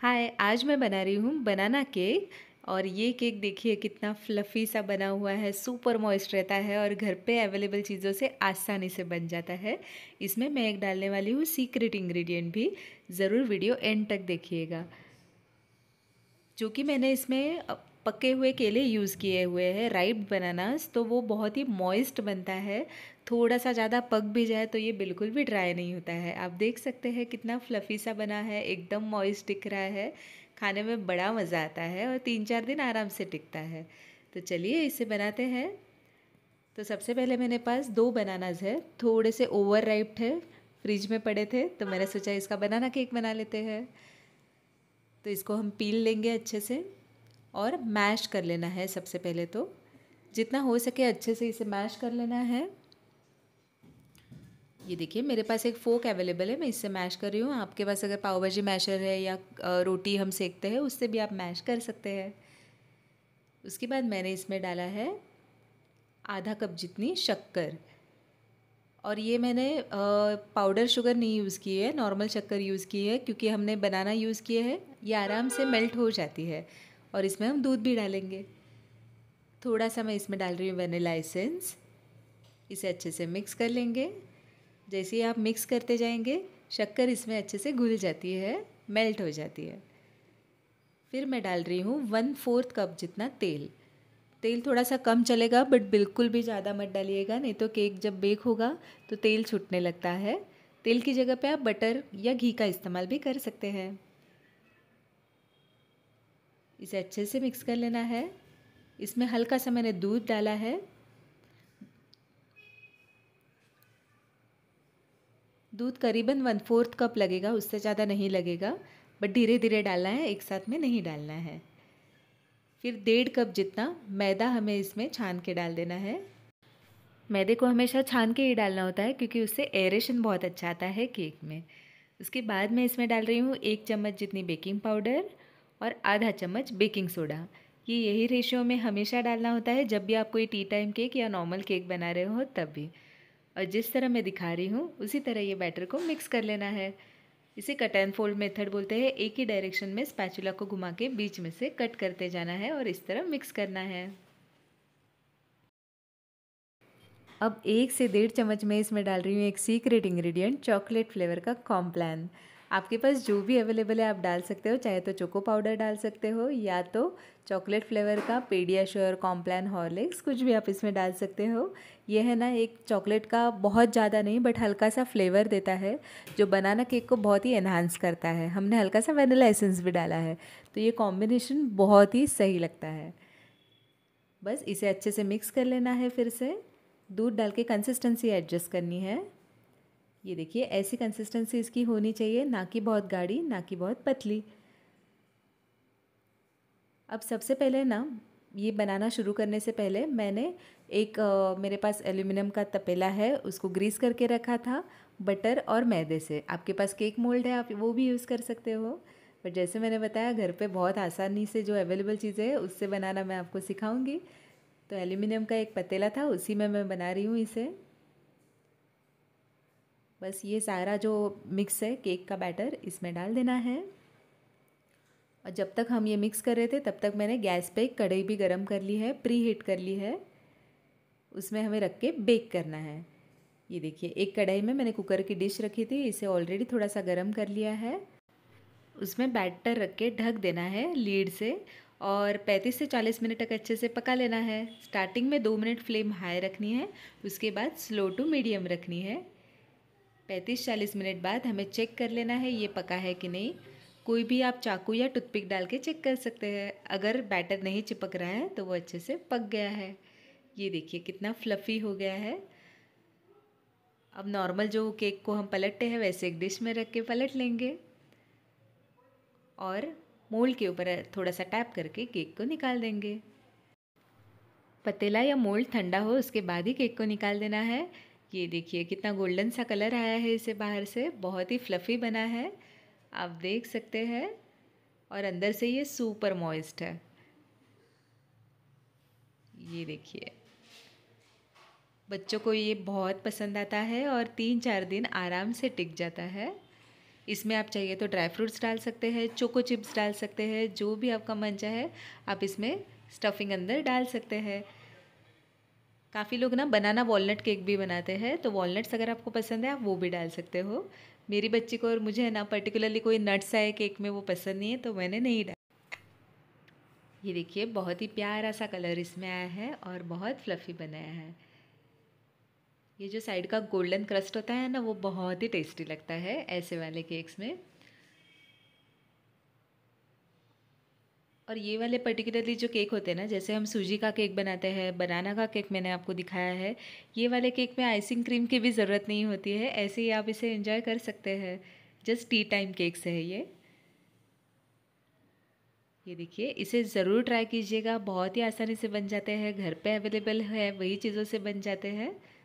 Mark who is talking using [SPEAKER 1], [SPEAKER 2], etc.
[SPEAKER 1] हाय आज मैं बना रही हूँ बनाना केक और ये केक देखिए कितना फ्लफ़ी सा बना हुआ है सुपर मॉइस्ट रहता है और घर पे अवेलेबल चीज़ों से आसानी से बन जाता है इसमें मैं एक डालने वाली हूँ सीक्रेट इंग्रेडिएंट भी ज़रूर वीडियो एंड तक देखिएगा जो कि मैंने इसमें पके हुए केले यूज़ किए हुए हैं राइप बनानास तो वो बहुत ही मॉइस्ट बनता है थोड़ा सा ज़्यादा पक भी जाए तो ये बिल्कुल भी ड्राई नहीं होता है आप देख सकते हैं कितना फ्लफ़ी सा बना है एकदम मॉइस्ट टिक रहा है खाने में बड़ा मज़ा आता है और तीन चार दिन आराम से टिकता है तो चलिए इसे बनाते हैं तो सबसे पहले मेरे पास दो बनानाज है थोड़े से ओवर राइप्ड है फ्रिज में पड़े थे तो मैंने सोचा इसका बनाना केक बना लेते हैं तो इसको हम पील लेंगे अच्छे से और मैश कर लेना है सबसे पहले तो जितना हो सके अच्छे से इसे मैश कर लेना है ये देखिए मेरे पास एक फोक अवेलेबल है मैं इससे मैश कर रही हूँ आपके पास अगर पाव भाजी मैशर है या रोटी हम सेकते हैं उससे भी आप मैश कर सकते हैं उसके बाद मैंने इसमें डाला है आधा कप जितनी शक्कर और ये मैंने पाउडर शुगर नहीं यूज़ की है नॉर्मल शक्कर यूज़ की है क्योंकि हमने बनाना यूज़ किए है ये आराम से मेल्ट हो जाती है और इसमें हम दूध भी डालेंगे थोड़ा सा मैं इसमें डाल रही हूँ वेनिला एसेंस इसे अच्छे से मिक्स कर लेंगे जैसे ही आप मिक्स करते जाएंगे शक्कर इसमें अच्छे से घुल जाती है मेल्ट हो जाती है फिर मैं डाल रही हूँ वन फोर्थ कप जितना तेल तेल थोड़ा सा कम चलेगा बट बिल्कुल भी ज़्यादा मत डालिएगा नहीं तो केक जब बेक होगा तो तेल छूटने लगता है तेल की जगह पे आप बटर या घी का इस्तेमाल भी कर सकते हैं इसे अच्छे से मिक्स कर लेना है इसमें हल्का सा मैंने दूध डाला है दूध करीबन वन फोर्थ कप लगेगा उससे ज़्यादा नहीं लगेगा बट धीरे धीरे डालना है एक साथ में नहीं डालना है फिर डेढ़ कप जितना मैदा हमें इसमें छान के डाल देना है मैदे को हमेशा छान के ही डालना होता है क्योंकि उससे एरेशन बहुत अच्छा आता है केक में उसके बाद मैं इसमें डाल रही हूँ एक चम्मच जितनी बेकिंग पाउडर और आधा चम्मच बेकिंग सोडा ये यही रेशियो में हमेशा डालना होता है जब भी आप कोई टी टाइम केक या नॉर्मल केक बना रहे हो तब भी और जिस तरह मैं दिखा रही हूँ उसी तरह ये बैटर को मिक्स कर लेना है इसे कट एंड फोल्ड मेथड बोलते हैं एक ही डायरेक्शन में स्पैचुला को घुमा के बीच में से कट करते जाना है और इस तरह मिक्स करना है अब एक से डेढ़ चम्मच मैं इसमें डाल रही हूँ एक सीक्रेट इंग्रेडिएंट चॉकलेट फ्लेवर का कॉम्प्लान आपके पास जो भी अवेलेबल है आप डाल सकते हो चाहे तो चोको पाउडर डाल सकते हो या तो चॉकलेट फ्लेवर का पेडियाश्योर कॉम्प्लान हॉर्लिक्स कुछ भी आप इसमें डाल सकते हो यह है ना एक चॉकलेट का बहुत ज़्यादा नहीं बट हल्का सा फ्लेवर देता है जो बनाना केक को बहुत ही एनहांस करता है हमने हल्का सा वेनिला एसेंस भी डाला है तो ये कॉम्बिनेशन बहुत ही सही लगता है बस इसे अच्छे से मिक्स कर लेना है फिर से दूध डाल के कंसिस्टेंसी एडजस्ट करनी है ये देखिए ऐसी कंसिस्टेंसी इसकी होनी चाहिए ना कि बहुत गाढ़ी ना कि बहुत पतली अब सबसे पहले ना ये बनाना शुरू करने से पहले मैंने एक आ, मेरे पास एल्यूमिनियम का तपेला है उसको ग्रीस करके रखा था बटर और मैदे से आपके पास केक मोल्ड है आप वो भी यूज़ कर सकते हो पर जैसे मैंने बताया घर पे बहुत आसानी से जो अवेलेबल चीज़ें है उससे बनाना मैं आपको सिखाऊंगी तो एल्यूमिनियम का एक पतेला था उसी में मैं बना रही हूँ इसे बस ये सारा जो मिक्स है केक का बैटर इसमें डाल देना है और जब तक हम ये मिक्स कर रहे थे तब तक मैंने गैस पे कढ़ाई भी गर्म कर ली है प्री हीट कर ली है उसमें हमें रख के बेक करना है ये देखिए एक कढ़ाई में मैंने कुकर की डिश रखी थी इसे ऑलरेडी थोड़ा सा गर्म कर लिया है उसमें बैटर रख के ढक देना है लीड से और 35 से 40 मिनट तक अच्छे से पका लेना है स्टार्टिंग में दो मिनट फ्लेम हाई रखनी है उसके बाद स्लो टू मीडियम रखनी है पैंतीस चालीस मिनट बाद हमें चेक कर लेना है ये पका है कि नहीं कोई भी आप चाकू या टूथपिक डाल के चेक कर सकते हैं अगर बैटर नहीं चिपक रहा है तो वो अच्छे से पक गया है ये देखिए कितना फ्लफ़ी हो गया है अब नॉर्मल जो केक को हम पलटते हैं वैसे एक डिश में रख के पलट लेंगे और मोल्ड के ऊपर थोड़ा सा टैप करके केक को निकाल देंगे पतीला या मोल्ड ठंडा हो उसके बाद ही केक को निकाल देना है ये देखिए कितना गोल्डन सा कलर आया है इसे बाहर से बहुत ही फ्लफ़ी बना है आप देख सकते हैं और अंदर से ये सुपर मॉइस्ट है ये देखिए बच्चों को ये बहुत पसंद आता है और तीन चार दिन आराम से टिक जाता है इसमें आप चाहिए तो ड्राई फ्रूट्स डाल सकते हैं चोको चिप्स डाल सकते हैं जो भी आपका मन चाहे आप इसमें स्टफिंग अंदर डाल सकते हैं काफ़ी लोग ना बनाना वॉलनट केक भी बनाते हैं तो वॉलनट्स अगर आपको पसंद है आप वो भी डाल सकते हो मेरी बच्ची को और मुझे है ना पर्टिकुलरली कोई नट्स आए केक में वो पसंद नहीं है तो मैंने नहीं डाला ये देखिए बहुत ही प्यारा सा कलर इसमें आया है और बहुत फ्लफ़ी बनाया है ये जो साइड का गोल्डन क्रस्ट होता है ना वो बहुत ही टेस्टी लगता है ऐसे वाले केक्स में और ये वाले पर्टिकुलरली जो केक होते हैं ना जैसे हम सूजी का केक बनाते हैं बनाना का केक मैंने आपको दिखाया है ये वाले केक में आइसिंग क्रीम की भी ज़रूरत नहीं होती है ऐसे ही आप इसे इंजॉय कर सकते हैं जस्ट टी टाइम केक्स है ये ये देखिए इसे ज़रूर ट्राई कीजिएगा बहुत ही आसानी से बन जाते हैं घर पे अवेलेबल है वही चीज़ों से बन जाते हैं